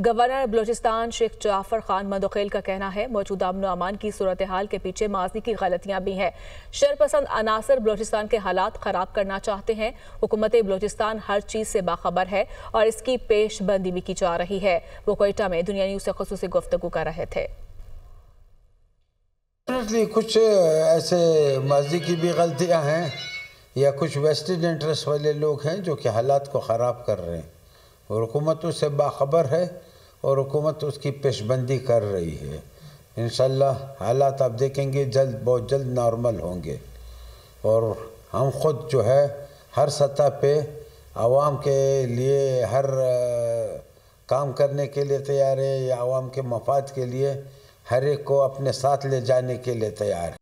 governor Balochistan Sheikh Jafar Khan Mandokhail का कहना है मौजूदा अमन अमान की सूरत हाल के पीछे माजी की गलतियां भी हैं शरपसंद अनासर बलोचिस्तान के हालात ख़राब करना चाहते हैं हुकूमत बलोचिस्तान हर चीज़ से बाखबर है और इसकी पेशबंदी भी की जा रही है वो कोयटा में दुनिया न्यूज़ से खसूस गुफ्तु कर रहे थे कुछ ऐसे माजी की भी गलतियाँ हैं या कुछ वेस्टर्न इंटरेस्ट वाले लोग हैं जो कि हालात को ख़राब कर रहे हैं और हुकूमत तो उससे बाखबर है और हुकूमत तो उसकी पेशबंदी कर रही है इन हालात आप देखेंगे जल्द बहुत जल्द नॉर्मल होंगे और हम खुद जो है हर सतह पर आवाम के लिए हर काम करने के लिए तैयार है या आवाम के मफाद के लिए हर एक को अपने साथ ले जाने के लिए तैयार है